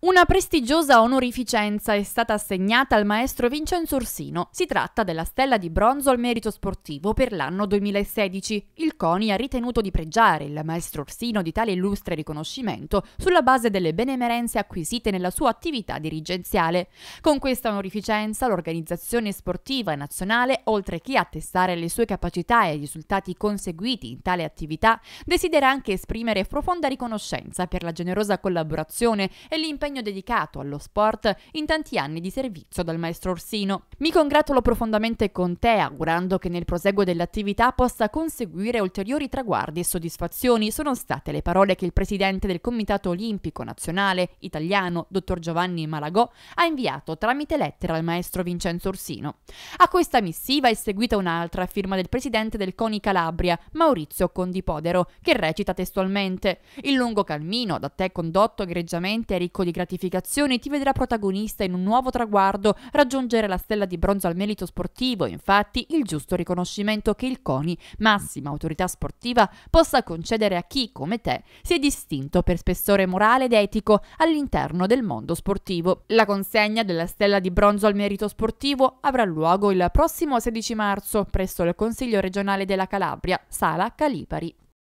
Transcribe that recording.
Una prestigiosa onorificenza è stata assegnata al maestro Vincenzo Orsino. Si tratta della stella di bronzo al merito sportivo per l'anno 2016. Il CONI ha ritenuto di pregiare il maestro Orsino di tale illustre riconoscimento sulla base delle benemerenze acquisite nella sua attività dirigenziale. Con questa onorificenza l'organizzazione sportiva nazionale, oltre che attestare le sue capacità e i risultati conseguiti in tale attività, desidera anche esprimere profonda riconoscenza per la generosa collaborazione e l'impegno impegno dedicato allo sport in tanti anni di servizio dal maestro Orsino. Mi congratulo profondamente con te, augurando che nel proseguo dell'attività possa conseguire ulteriori traguardi e soddisfazioni, sono state le parole che il presidente del Comitato Olimpico Nazionale Italiano, dottor Giovanni Malagò, ha inviato tramite lettera al maestro Vincenzo Orsino. A questa missiva è seguita un'altra firma del presidente del CONI Calabria, Maurizio Condipodero, che recita testualmente: Il lungo cammino, da te condotto egregiamente e ricco di gratificazioni, ti vedrà protagonista in un nuovo traguardo, raggiungere la stella di bronzo al merito sportivo, infatti, il giusto riconoscimento che il CONI, massima autorità sportiva, possa concedere a chi, come te, si è distinto per spessore morale ed etico all'interno del mondo sportivo. La consegna della stella di bronzo al merito sportivo avrà luogo il prossimo 16 marzo presso il Consiglio regionale della Calabria, Sala Calipari.